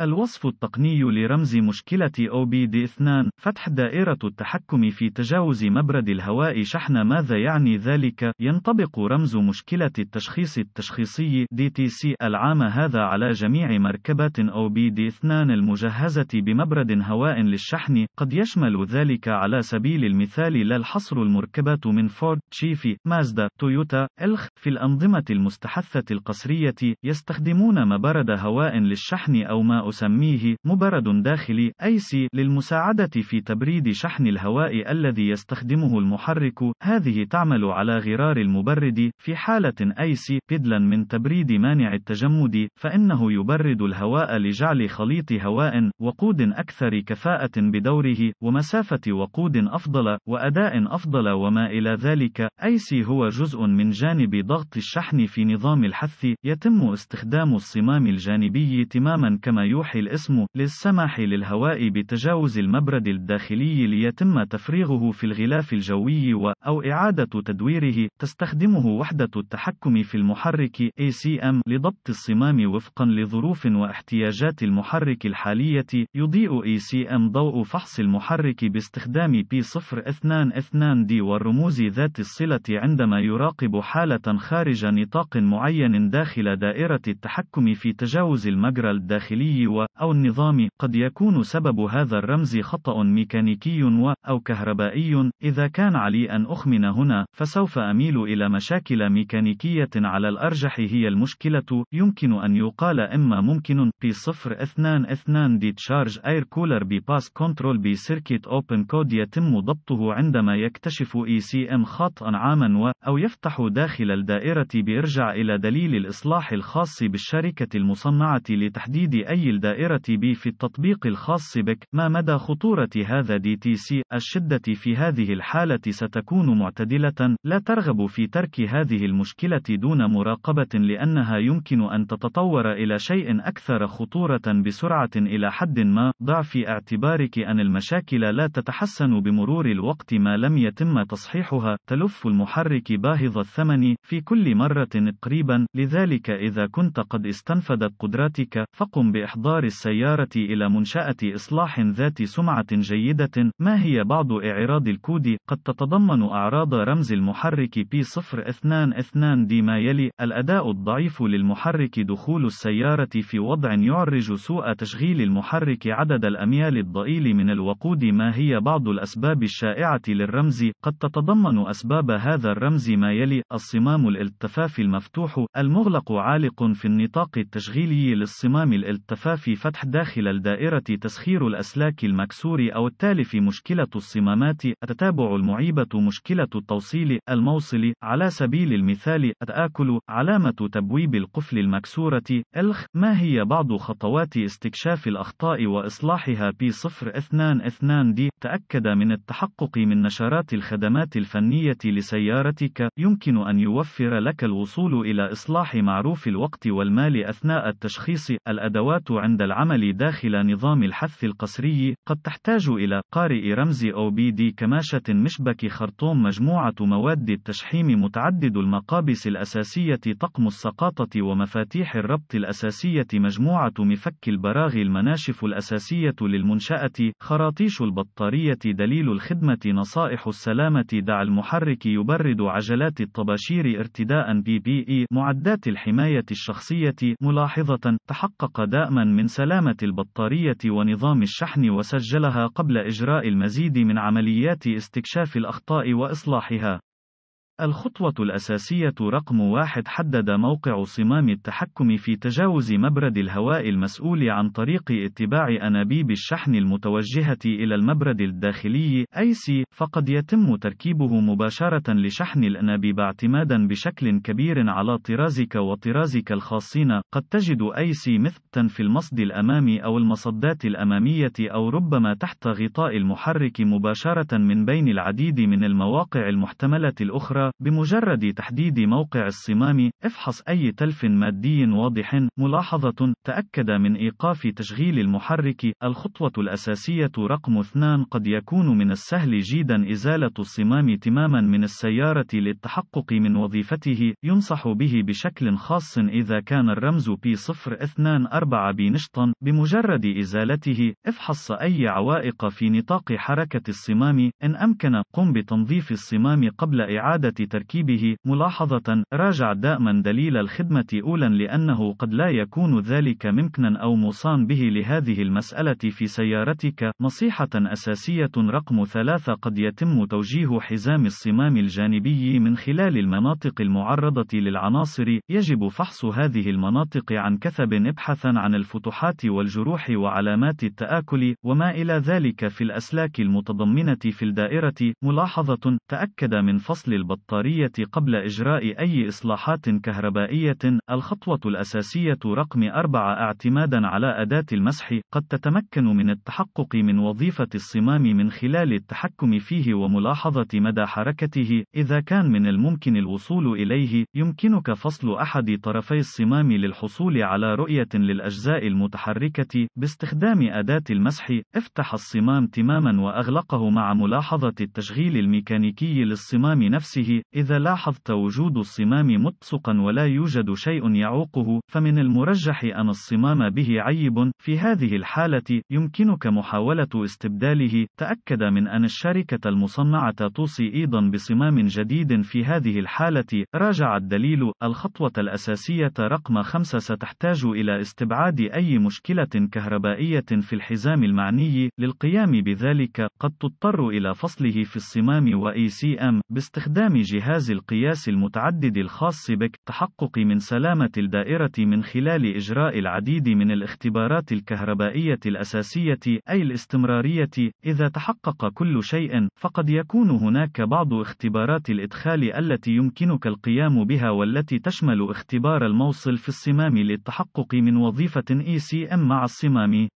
الوصف التقني لرمز مشكلة OBD2 فتح دائرة التحكم في تجاوز مبرد الهواء شحن ماذا يعني ذلك؟ ينطبق رمز مشكلة التشخيص التشخيصي DTC العام هذا على جميع مركبات OBD2 المجهزة بمبرد هواء للشحن، قد يشمل ذلك على سبيل المثال لا الحصر المركبات من فورد، شيفي، مازدا، تويوتا، إلخ، في الأنظمة المستحثة القصرية، يستخدمون مبرد هواء للشحن أو ماء أسميه مبرد داخلي أي سي للمساعدة في تبريد شحن الهواء الذي يستخدمه المحرك هذه تعمل على غرار المبرد في حالة أي سي بدلا من تبريد مانع التجمد فإنه يبرد الهواء لجعل خليط هواء وقود أكثر كفاءة بدوره ومسافة وقود أفضل وأداء أفضل وما إلى ذلك أي سي هو جزء من جانب ضغط الشحن في نظام الحث يتم استخدام الصمام الجانبي تماما كما يوجد يوحي الاسم للسماح للهواء بتجاوز المبرد الداخلي ليتم تفريغه في الغلاف الجوي و أو إعادة تدويره تستخدمه وحدة التحكم في المحرك ACM لضبط الصمام وفقا لظروف واحتياجات المحرك الحالية يضيء ACM ضوء فحص المحرك باستخدام P022D والرموز ذات الصلة عندما يراقب حالة خارج نطاق معين داخل دائرة التحكم في تجاوز المجرى الداخلي و أو النظام قد يكون سبب هذا الرمز خطأ ميكانيكي و أو كهربائي إذا كان علي أن أخمن هنا فسوف أميل إلى مشاكل ميكانيكية على الأرجح هي المشكلة يمكن أن يقال إما ممكن P022 ديتشارج اير كولر باس كنترول سيركيت اوبن كود يتم ضبطه عندما يكتشف اي سي ام خطأ عاما و أو يفتح داخل الدائرة بيرجع إلى دليل الإصلاح الخاص بالشركة المصنعة لتحديد أي الدائرة B في التطبيق الخاص بك. ما مدى خطورة هذا DTC؟ الشدة في هذه الحالة ستكون معتدلة، لا ترغب في ترك هذه المشكلة دون مراقبة لأنها يمكن أن تتطور إلى شيء أكثر خطورة بسرعة إلى حد ما. ضع في اعتبارك أن المشاكل لا تتحسن بمرور الوقت ما لم يتم تصحيحها. تلف المحرك باهظ الثمن في كل مرة تقريبا، لذلك إذا كنت قد استنفدت قدراتك، فقم بإحضار إصدار السيارة إلى منشأة إصلاح ذات سمعة جيدة. ما هي بعض إعراض الكود؟ قد تتضمن أعراض رمز المحرك P022D ما يلي: الأداء الضعيف للمحرك دخول السيارة في وضع يعرج سوء تشغيل المحرك عدد الأميال الضئيل من الوقود ما هي بعض الأسباب الشائعة للرمز؟ قد تتضمن أسباب هذا الرمز ما يلي: الصمام الالتفاف المفتوح، المغلق عالق في النطاق التشغيلي للصمام الالتفاف في فتح داخل الدائرة تسخير الأسلاك المكسور أو التالف مشكلة الصمامات التتابع المعيبة مشكلة التوصيل الموصل على سبيل المثال التآكل علامة تبويب القفل المكسورة الخ ما هي بعض خطوات استكشاف الأخطاء وإصلاحها p 022 d تأكد من التحقق من نشرات الخدمات الفنية لسيارتك يمكن أن يوفر لك الوصول إلى إصلاح معروف الوقت والمال أثناء التشخيص الأدوات عند العمل داخل نظام الحث القسري، قد تحتاج إلى قارئ رمز أو بي دي كماشة مشبك خرطوم مجموعة مواد التشحيم متعدد المقابس الأساسية طقم السقاطة ومفاتيح الربط الأساسية مجموعة مفك البراغي المناشف الأساسية للمنشأة خراطيش البطارية دليل الخدمة نصائح السلامة دع المحرك يبرد عجلات الطباشير ارتداء بي بي إي معدات الحماية الشخصية ملاحظة تحقق دائما من سلامة البطارية ونظام الشحن وسجلها قبل إجراء المزيد من عمليات استكشاف الأخطاء وإصلاحها. الخطوة الأساسية رقم واحد حدد موقع صمام التحكم في تجاوز مبرد الهواء المسؤول عن طريق اتباع أنابيب الشحن المتوجهة إلى المبرد الداخلي سي فقد يتم تركيبه مباشرة لشحن الأنابيب اعتمادا بشكل كبير على طرازك وطرازك الخاصين قد تجد سي مثبتا في المصد الأمامي أو المصدات الأمامية أو ربما تحت غطاء المحرك مباشرة من بين العديد من المواقع المحتملة الأخرى بمجرد تحديد موقع الصمام، افحص أي تلف مادي واضح. ملاحظة: تأكد من إيقاف تشغيل المحرك. الخطوة الأساسية رقم 2 قد يكون من السهل جدا إزالة الصمام تماما من السيارة للتحقق من وظيفته. ينصح به بشكل خاص إذا كان الرمز P024 بنشطا. بمجرد إزالته، افحص أي عوائق في نطاق حركة الصمام. إن أمكن، قم بتنظيف الصمام قبل إعادة تركيبه ملاحظة راجع دائما دليل الخدمة أولا لأنه قد لا يكون ذلك ممكنا أو مصان به لهذه المسألة في سيارتك نصيحة أساسية رقم ثلاثة قد يتم توجيه حزام الصمام الجانبي من خلال المناطق المعرضة للعناصر يجب فحص هذه المناطق عن كثب ابحثا عن الفتحات والجروح وعلامات التآكل وما إلى ذلك في الأسلاك المتضمنة في الدائرة ملاحظة تأكد من فصل البطارية البطارية قبل إجراء أي إصلاحات كهربائية. الخطوة الأساسية رقم 4 اعتمادًا على أداة المسح، قد تتمكن من التحقق من وظيفة الصمام من خلال التحكم فيه وملاحظة مدى حركته. إذا كان من الممكن الوصول إليه، يمكنك فصل أحد طرفي الصمام للحصول على رؤية للأجزاء المتحركة باستخدام أداة المسح. افتح الصمام تمامًا وأغلقه مع ملاحظة التشغيل الميكانيكي للصمام نفسه نفسه، إذا لاحظت وجود الصمام متسقا ولا يوجد شيء يعوقه، فمن المرجح أن الصمام به عيب، في هذه الحالة، يمكنك محاولة استبداله، تأكد من أن الشركة المصنعة توصي أيضا بصمام جديد في هذه الحالة، راجع الدليل، الخطوة الأساسية رقم 5 ستحتاج إلى استبعاد أي مشكلة كهربائية في الحزام المعني، للقيام بذلك، قد تضطر إلى فصله في الصمام و ECM باستخدام جهاز القياس المتعدد الخاص بك تحقق من سلامة الدائرة من خلال إجراء العديد من الاختبارات الكهربائية الأساسية أي الاستمرارية إذا تحقق كل شيء فقد يكون هناك بعض اختبارات الإدخال التي يمكنك القيام بها والتي تشمل اختبار الموصل في الصمام للتحقق من وظيفة ECM مع الصمام